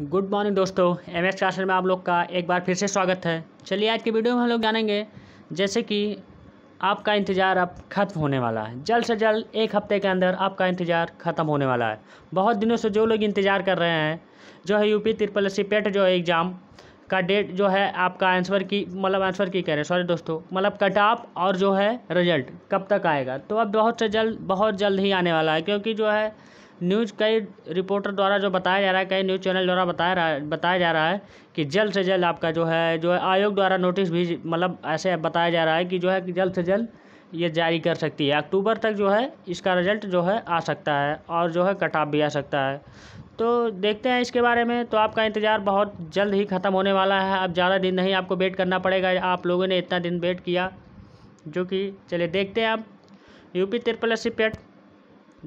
good morning दोस्तों M S classes में आप लोग का एक बार फिर से स्वागत है चलिए आज की वीडियो में हम लोग जानेंगे जैसे कि आपका इंतज़ार अब ख़त्म होने वाला है जल्द से जल्द एक हफ्ते के अंदर आपका इंतज़ार ख़त्म होने वाला है बहुत दिनों से जो लोग इंतज़ार कर रहे हैं जो है यूपी त्रिपल एस पेट जो है एग्ज़ाम का डेट जो है आपका आंसर की मतलब आंसर की कह रहे हैं सॉरी दोस्तों मतलब कट ऑफ और जो है रिजल्ट कब तक आएगा तो अब बहुत से जल्द बहुत जल्द ही आने वाला है क्योंकि जो है न्यूज कई रिपोर्टर द्वारा जो बताया जा रहा है कई न्यूज चैनल द्वारा बताया रहा बताया जा रहा है कि जल्द से जल्द आपका जो है जो है आयोग द्वारा नोटिस भी मतलब ऐसे बताया जा रहा है कि जो है कि जल्द से जल्द ये जारी कर सकती है अक्टूबर तक जो है इसका रिजल्ट जो है आ सकता है और जो है कटाप भी आ सकता है तो देखते हैं इसके बारे में तो आपका इंतज़ार बहुत जल्द ही ख़त्म होने वाला है अब ज़्यादा दिन नहीं आपको वेट करना पड़ेगा आप लोगों ने इतना दिन वेट किया जो कि चलिए देखते हैं आप यूपी एस सी पेट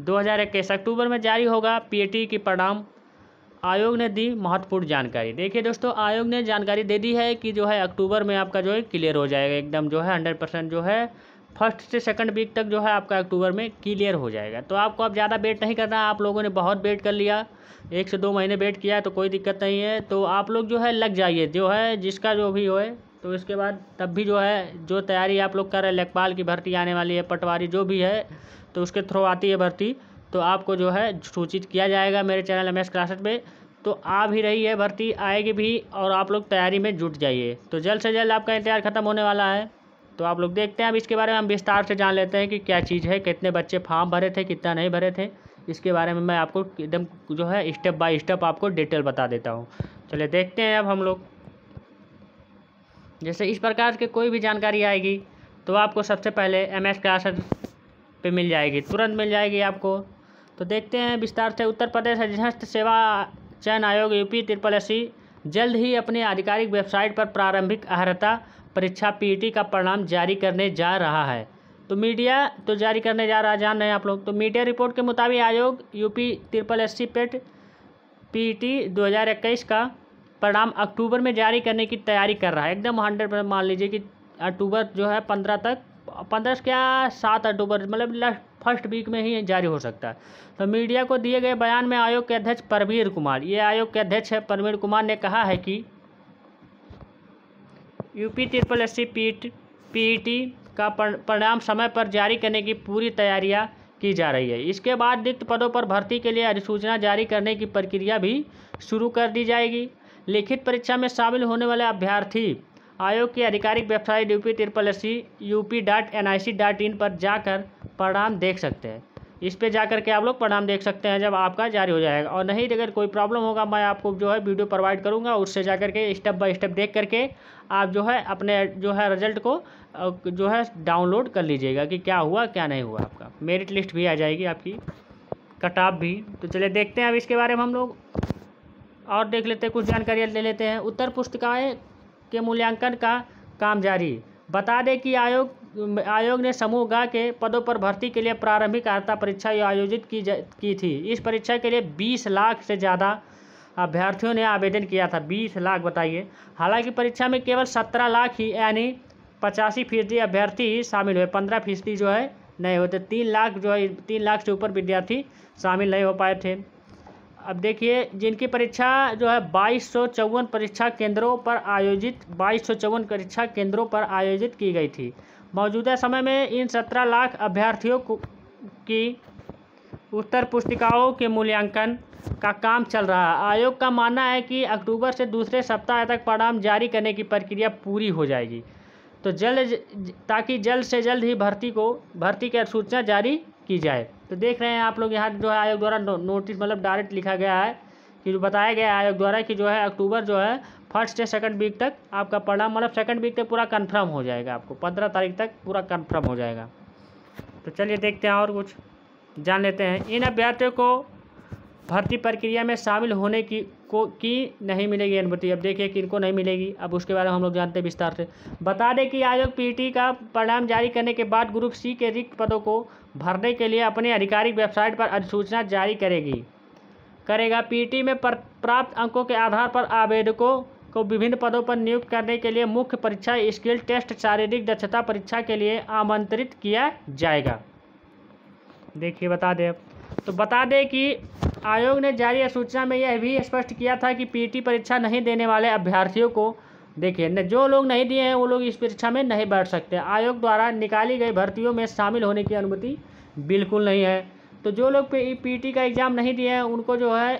2021 अक्टूबर में जारी होगा पीएटी की परिणाम आयोग ने दी महत्वपूर्ण जानकारी देखिए दोस्तों आयोग ने जानकारी दे दी है कि जो है अक्टूबर में आपका जो है क्लियर हो जाएगा एकदम जो है हंड्रेड परसेंट जो है फर्स्ट से सेकंड वीक तक जो है आपका अक्टूबर में क्लियर हो जाएगा तो आपको अब ज़्यादा वेट नहीं करना आप लोगों ने बहुत वेट कर लिया एक से दो महीने वेट किया तो कोई दिक्कत नहीं है तो आप लोग जो है लग जाइए जो है जिसका जो भी हो तो इसके बाद तब भी जो है जो तैयारी आप लोग कर रहे हैं लेखपाल की भर्ती आने वाली है पटवारी जो भी है तो उसके थ्रू आती है भर्ती तो आपको जो है सूचित किया जाएगा मेरे चैनल एम एस क्लासेट में तो आ भी रही है भर्ती आएगी भी और आप लोग तैयारी में जुट जाइए तो जल्द से जल्द आपका इंतजार ख़त्म होने वाला है तो आप लोग देखते हैं अब इसके बारे में हम विस्तार से जान लेते हैं कि क्या चीज़ है कितने बच्चे फॉर्म भरे थे कितना नहीं भरे थे इसके बारे में मैं आपको एकदम जो है स्टेप बाय स्टेप आपको डिटेल बता देता हूँ चलिए देखते हैं अब हम लोग जैसे इस प्रकार के कोई भी जानकारी आएगी तो आपको सबसे पहले एम एस क्लास पे मिल जाएगी तुरंत मिल जाएगी आपको तो देखते हैं विस्तार से उत्तर प्रदेश अधीनस्थ सेवा चयन आयोग यूपी त्रिपल एस जल्द ही अपनी आधिकारिक वेबसाइट पर प्रारंभिक अर्हता परीक्षा पीटी e का परिणाम जारी करने जा रहा है तो मीडिया तो जारी करने जा रहा जान रहे हैं आप लोग तो मीडिया रिपोर्ट के मुताबिक आयोग UP triple S C PET P T e दो का परिणाम अक्टूबर में जारी करने की तैयारी कर रहा है एकदम हंड्रेड परसेंट मान लीजिए कि अक्टूबर जो है पंद्रह तक पंद्रह क्या सात अक्टूबर मतलब लास्ट फर्स्ट वीक में ही जारी हो सकता है तो मीडिया को दिए गए बयान में आयोग के अध्यक्ष परवीर कुमार ये आयोग के अध्यक्ष है परवीर कुमार ने कहा है कि UP triple S C T का परिणाम समय पर जारी करने की पूरी तैयारियां की जा रही है इसके बाद रिक्त पदों पर भर्ती के लिए अधिसूचना जारी करने की प्रक्रिया भी शुरू कर दी जाएगी लिखित परीक्षा में शामिल होने वाले अभ्यर्थी आयोग की आधिकारिक website U P triple S C U P dot N I C dot in पर जाकर परिणाम देख सकते हैं इस पे जाकर के आप लोग परिणाम देख सकते हैं जब आपका जारी हो जाएगा और नहीं अगर कोई प्रॉब्लम होगा मैं आपको जो है वीडियो प्रोवाइड करूँगा उससे जा करके स्टेप बाय स्टेप देख करके आप जो है अपने जो है रिजल्ट को जो है डाउनलोड कर लीजिएगा कि क्या हुआ क्या नहीं हुआ आपका मेरिट लिस्ट भी आ जाएगी आपकी कटाप भी तो चलिए देखते हैं अब इसके बारे में हम लोग और देख लेते हैं कुछ जानकारियाँ ले लेते हैं उत्तर पुस्तिकाएँ के मूल्यांकन का काम जारी बता दें कि आयोग आयोग ने समूह गा के पदों पर भर्ती के लिए प्रारंभिक अर्हता परीक्षा आयोजित की जा, की थी इस परीक्षा के लिए 20 लाख से ज़्यादा अभ्यर्थियों ने आवेदन किया था 20 लाख बताइए हालांकि परीक्षा में केवल 17 लाख ही यानी पचासी फीसदी अभ्यर्थी ही शामिल हुए पंद्रह फीसदी जो है नहीं होते तीन लाख जो है तीन लाख से ऊपर विद्यार्थी शामिल नहीं हो पाए थे अब देखिए जिनकी परीक्षा जो है बाईस परीक्षा केंद्रों पर आयोजित बाईस परीक्षा केंद्रों पर आयोजित की गई थी मौजूदा समय में इन सत्रह लाख अभ्यर्थियों की उत्तर पुस्तिकाओं के मूल्यांकन का काम चल रहा है आयोग का मानना है कि अक्टूबर से दूसरे सप्ताह तक परिणाम जारी करने की प्रक्रिया पूरी हो जाएगी तो जल्द ताकि जल्द से जल्द ही भर्ती को भर्ती की अधिसूचना जारी की जाए तो देख रहे हैं आप लोग यहाँ जो है आयोग द्वारा नो, नोटिस मतलब डायरेक्ट लिखा गया है कि जो बताया गया है आयोग द्वारा कि जो है अक्टूबर जो है फर्स्ट से सेकंड वीक तक आपका परिणाम मतलब सेकंड वीक तक पूरा कंफर्म हो जाएगा आपको पंद्रह तारीख तक पूरा कंफर्म हो जाएगा तो चलिए देखते हैं और कुछ जान लेते हैं इन अभ्यर्थियों को भर्ती प्रक्रिया में शामिल होने की को की नहीं मिलेगी अनुमति अब देखिए कि इनको नहीं मिलेगी अब उसके बारे में हम लोग जानते हैं विस्तार से बता दें कि आयोग पीटी का परिणाम जारी करने के बाद ग्रुप सी के रिक्त पदों को भरने के लिए अपने आधिकारिक वेबसाइट पर अधिसूचना जारी करेगी करेगा पीटी में प्राप्त अंकों के आधार पर आवेदकों को विभिन्न पदों पर नियुक्त करने के लिए मुख्य परीक्षा स्किल टेस्ट शारीरिक दक्षता परीक्षा के लिए आमंत्रित किया जाएगा देखिए बता दें तो बता दें कि आयोग ने जारी सूचना में यह भी स्पष्ट किया था कि पीटी परीक्षा नहीं देने वाले अभ्यर्थियों को देखिए जो लोग नहीं दिए हैं वो लोग इस परीक्षा में नहीं बैठ सकते आयोग द्वारा निकाली गई भर्तियों में शामिल होने की अनुमति बिल्कुल नहीं है तो जो लोग पी का एग्ज़ाम नहीं दिए हैं उनको जो है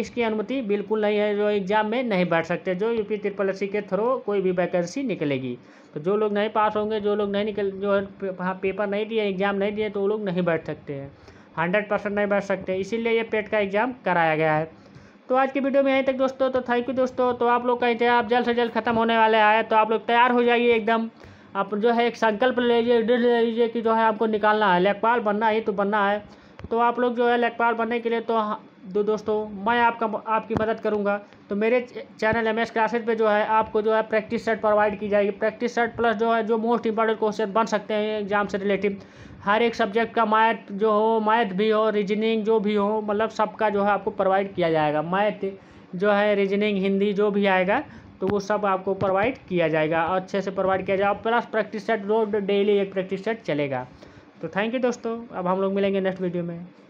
इसकी अनुमति बिल्कुल नहीं है जो एग्ज़ाम में नहीं बैठ सकते जो यूपी ट्रिपल एस के थ्रू कोई भी वैकेंसी निकलेगी तो जो लोग नहीं पास होंगे जो लोग नहीं निकल जो है पेपर नहीं दिए एग्ज़ाम नहीं दिए तो वो लोग नहीं बैठ सकते हैं हंड्रेड परसेंट नहीं बैठ सकते इसीलिए ये पेट का एग्ज़ाम कराया गया है तो आज की वीडियो में यहीं तक दोस्तों तो थैंक यू दोस्तों तो आप लोग का आप जल्द से जल्द खत्म होने वाले आए तो आप लोग तैयार हो जाइए एकदम आप जो है एक संकल्प ले लीजिए दृढ़ ले लीजिए कि जो है आपको निकालना है लेखपाल बनना ही तो बनना है तो आप लोग जो है लेखपाल बनने के लिए तो हाँ, दो दोस्तों मैं आपका आपकी मदद करूंगा तो मेरे चैनल एम एस क्लासेज पर जो है आपको जो है प्रैक्टिस सेट प्रोवाइड की जाएगी प्रैक्टिस सेट प्लस जो है जो मोस्ट इंपॉर्टेंट क्वेश्चन बन सकते हैं एग्जाम से रिलेटिव हर एक सब्जेक्ट का मैथ जो हो मैथ भी हो रीजनिंग जो भी हो मतलब सबका जो है आपको प्रोवाइड किया जाएगा मैथ जो है रीजनिंग हिंदी जो भी आएगा तो वो सब आपको प्रोवाइड किया जाएगा अच्छे से प्रोवाइड किया जाएगा प्लस प्रैक्टिस सेट रोज डेली एक प्रैक्टिस सेट चलेगा तो थैंक यू दोस्तों अब हम लोग मिलेंगे नेक्स्ट वीडियो में